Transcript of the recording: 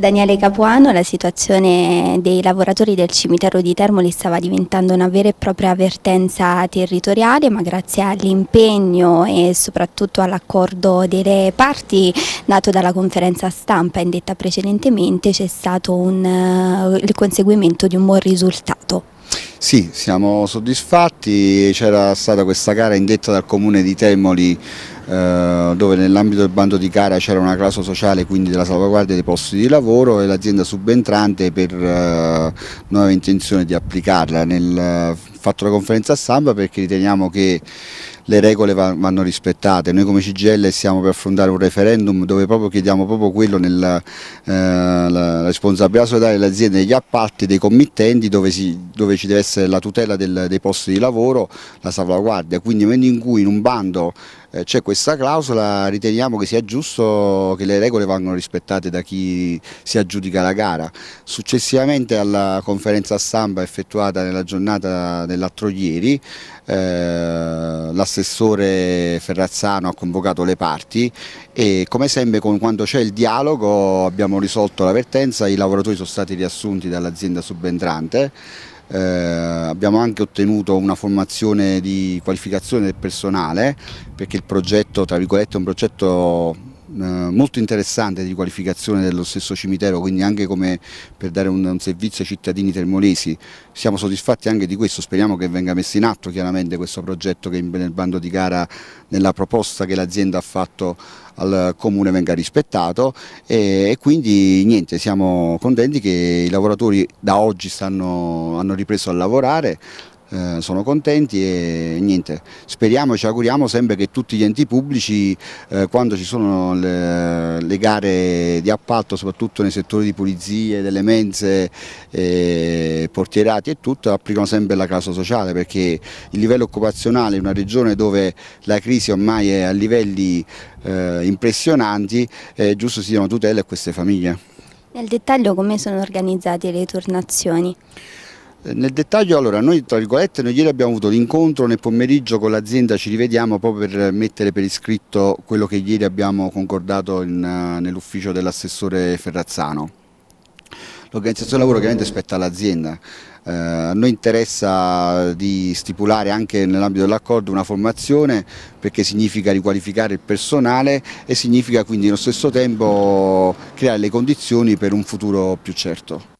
Daniele Capuano, la situazione dei lavoratori del cimitero di Termoli stava diventando una vera e propria avvertenza territoriale, ma grazie all'impegno e soprattutto all'accordo delle parti nato dalla conferenza stampa indetta precedentemente c'è stato un, eh, il conseguimento di un buon risultato. Sì, siamo soddisfatti, c'era stata questa gara indetta dal comune di Termoli eh, dove nell'ambito del bando di gara c'era una clausola sociale quindi della salvaguardia dei posti di lavoro e l'azienda subentrante per eh, aveva intenzione di applicarla nel eh, fatto la conferenza stampa perché riteniamo che le regole vanno rispettate. Noi come CGL stiamo per affrontare un referendum dove proprio chiediamo proprio quello nella eh, responsabilità delle aziende, degli appalti, dei committenti, dove, si, dove, ci deve essere la tutela del, dei posti di lavoro, la salvaguardia. Quindi nel momento in cui in un bando eh, c'è questa clausola riteniamo che sia giusto che le regole vanno rispettate da chi si aggiudica la gara. Successivamente alla conferenza stampa effettuata nella giornata dell'altro ieri, eh, l'assessore l'assessore Ferrazzano ha convocato le parti e come sempre quando c'è il dialogo abbiamo risolto la vertenza, i lavoratori sono stati riassunti dall'azienda subentrante, eh, abbiamo anche ottenuto una formazione di qualificazione del personale perché il progetto tra virgolette è un progetto eh, molto interessante di qualificazione dello stesso cimitero, quindi anche come per dare un, un, servizio ai cittadini termolesi. Siamo soddisfatti anche di questo, speriamo che venga messo in atto chiaramente questo progetto che nel bando di gara, nella proposta che l'azienda ha fatto al comune venga rispettato e, e, quindi niente, siamo contenti che i lavoratori da oggi stanno, hanno ripreso a lavorare, eh, sono contenti e niente, speriamo e ci auguriamo sempre che tutti gli enti pubblici eh, quando ci sono le, le, gare di appalto, soprattutto nei settori di pulizie, delle mense, eh, portierati e tutto, applicano sempre la causa sociale perché il livello occupazionale in una regione dove la crisi ormai è a livelli eh, impressionanti è giusto si diano tutele a queste famiglie. Nel dettaglio come sono organizzate le tornazioni? Eh, nel dettaglio, allora, noi tra virgolette, noi ieri abbiamo avuto l'incontro nel pomeriggio con l'azienda, ci rivediamo proprio per mettere per iscritto quello che ieri abbiamo concordato eh, nell'ufficio dell'assessore Ferrazzano. L'organizzazione del lavoro chiaramente spetta all'azienda, eh, a noi interessa di stipulare anche nell'ambito dell'accordo una formazione perché significa riqualificare il personale e significa quindi allo stesso tempo creare le condizioni per un futuro più certo.